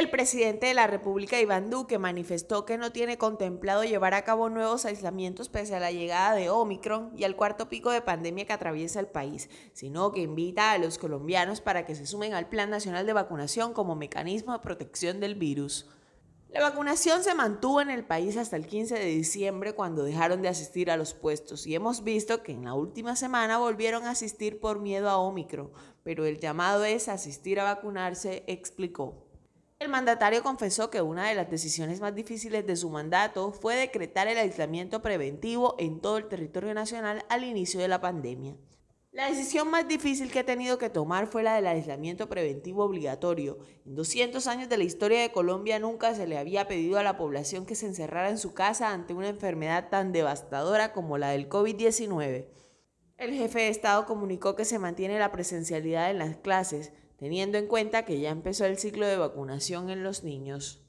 El presidente de la República, Iván Duque, manifestó que no tiene contemplado llevar a cabo nuevos aislamientos pese a la llegada de Omicron y al cuarto pico de pandemia que atraviesa el país, sino que invita a los colombianos para que se sumen al Plan Nacional de Vacunación como mecanismo de protección del virus. La vacunación se mantuvo en el país hasta el 15 de diciembre cuando dejaron de asistir a los puestos y hemos visto que en la última semana volvieron a asistir por miedo a Omicron, pero el llamado es asistir a vacunarse, explicó mandatario confesó que una de las decisiones más difíciles de su mandato fue decretar el aislamiento preventivo en todo el territorio nacional al inicio de la pandemia. La decisión más difícil que ha tenido que tomar fue la del aislamiento preventivo obligatorio. En 200 años de la historia de Colombia nunca se le había pedido a la población que se encerrara en su casa ante una enfermedad tan devastadora como la del COVID-19. El jefe de Estado comunicó que se mantiene la presencialidad en las clases, teniendo en cuenta que ya empezó el ciclo de vacunación en los niños.